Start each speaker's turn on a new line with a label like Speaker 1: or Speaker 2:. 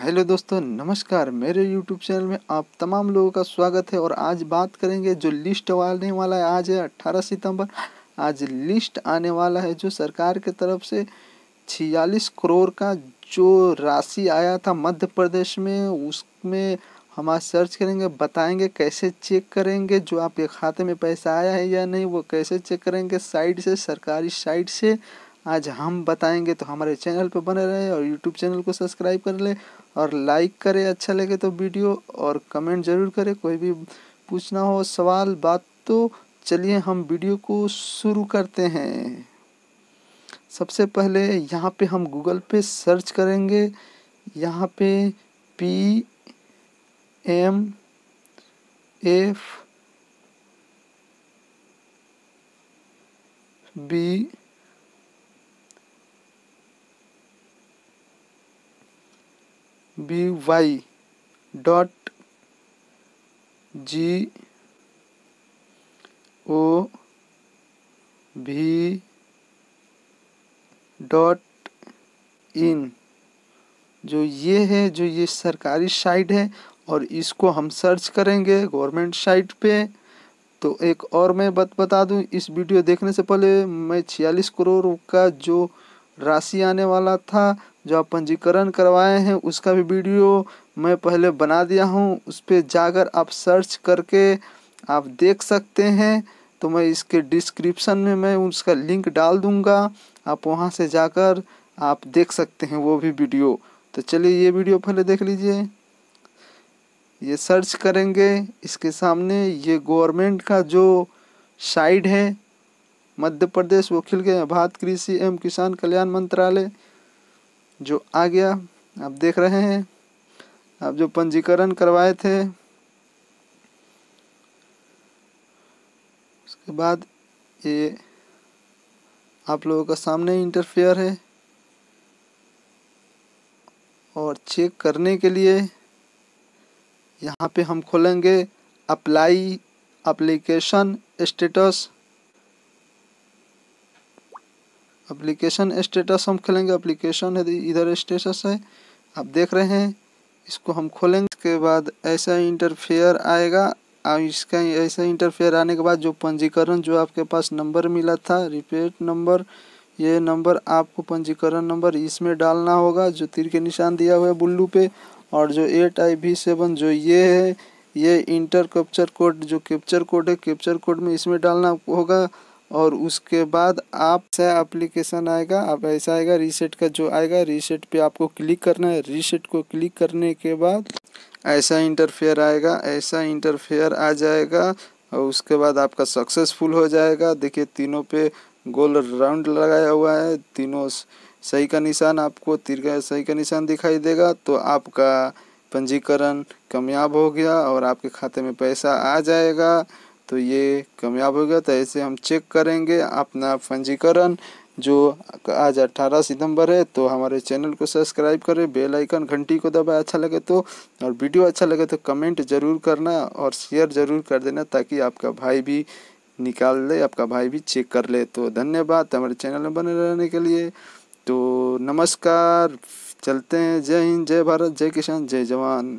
Speaker 1: hello दोस्तों नमस्कार मेरे यूट्यूब चैनल में आप तमाम लोगों का स्वागत है और आज बात करेंगे जो लिस्ट आने वाला है आज है अट्ठारह सितंबर आज लिस्ट आने वाला है जो सरकार के तरफ से छियालीस करोड़ का जो राशि आया था मध्य प्रदेश में उसमें हम आज सर्च करेंगे बताएंगे कैसे चेक करेंगे जो आपके खाते में पैसा आया है या नहीं वो कैसे चेक करेंगे साइट से सरकारी साइट से आज हम बताएंगे तो हमारे चैनल पर बने रहें और यूट्यूब चैनल को सब्सक्राइब कर लें और लाइक करें अच्छा लगे तो वीडियो और कमेंट ज़रूर करें कोई भी पूछना हो सवाल बात तो चलिए हम वीडियो को शुरू करते हैं सबसे पहले यहाँ पे हम गूगल पे सर्च करेंगे यहाँ पे P M F B B Y dot G O V dot इन जो ये है जो ये सरकारी साइट है और इसको हम सर्च करेंगे गवर्नमेंट साइट पे तो एक और मैं बत बता दूं इस वीडियो देखने से पहले मैं छियालीस करोड़ का जो राशि आने वाला था जो आप पंजीकरण करवाए हैं उसका भी वीडियो मैं पहले बना दिया हूँ उस पर जाकर आप सर्च करके आप देख सकते हैं तो मैं इसके डिस्क्रिप्शन में मैं उसका लिंक डाल दूँगा आप वहाँ से जाकर आप देख सकते हैं वो भी वीडियो तो चलिए ये वीडियो पहले देख लीजिए ये सर्च करेंगे इसके सामने ये गवर्नमेंट का जो साइड है मध्य प्रदेश वकील के भारत कृषि एवं किसान कल्याण मंत्रालय जो आ गया आप देख रहे हैं आप जो पंजीकरण करवाए थे उसके बाद ये आप लोगों का सामने इंटरफेयर है और चेक करने के लिए यहाँ पे हम खोलेंगे apply application status application status हम खोलेंगे एप्लीकेशन है इधर स्टेटस है आप देख रहे हैं इसको हम खोलेंगे इसके बाद ऐसा इंटरफेयर आएगा और इसका ऐसा इंटरफेयर आने के बाद जो पंजीकरण जो आपके पास नंबर मिला था रिपीट नंबर ये नंबर आपको पंजीकरण नंबर इसमें डालना होगा जो तीर के निशान दिया हुआ है बुल्लू पे और जो एट आई वी सेवन जो ये है ये इंटर कैप्चर कोड जो कैप्चर कोड है कैप्चर कोड में इसमें डालना होगा और उसके बाद आप से एप्लीकेशन आएगा आप ऐसा आएगा रीसेट का जो आएगा रीसेट पे आपको क्लिक करना है रीसेट को क्लिक करने के बाद ऐसा इंटरफेयर आएगा ऐसा इंटरफेयर आ जाएगा और उसके बाद आपका सक्सेसफुल हो जाएगा देखिए तीनों पे गोल राउंड लगाया हुआ है तीनों सही का निशान आपको तिर सही का निशान दिखाई देगा तो आपका पंजीकरण कामयाब हो गया और आपके खाते में पैसा आ जाएगा तो ये कामयाब हो गया तो ऐसे हम चेक करेंगे अपना पंजीकरण जो आज 18 सितंबर है तो हमारे चैनल को सब्सक्राइब करें बेल आइकन घंटी को दबाएं अच्छा लगे तो और वीडियो अच्छा लगे तो कमेंट ज़रूर करना और शेयर ज़रूर कर देना ताकि आपका भाई भी निकाल ले आपका भाई भी चेक कर ले तो धन्यवाद हमारे चैनल में बने रहने के लिए तो नमस्कार चलते हैं जय हिंद जय भारत जय किसान जय जवान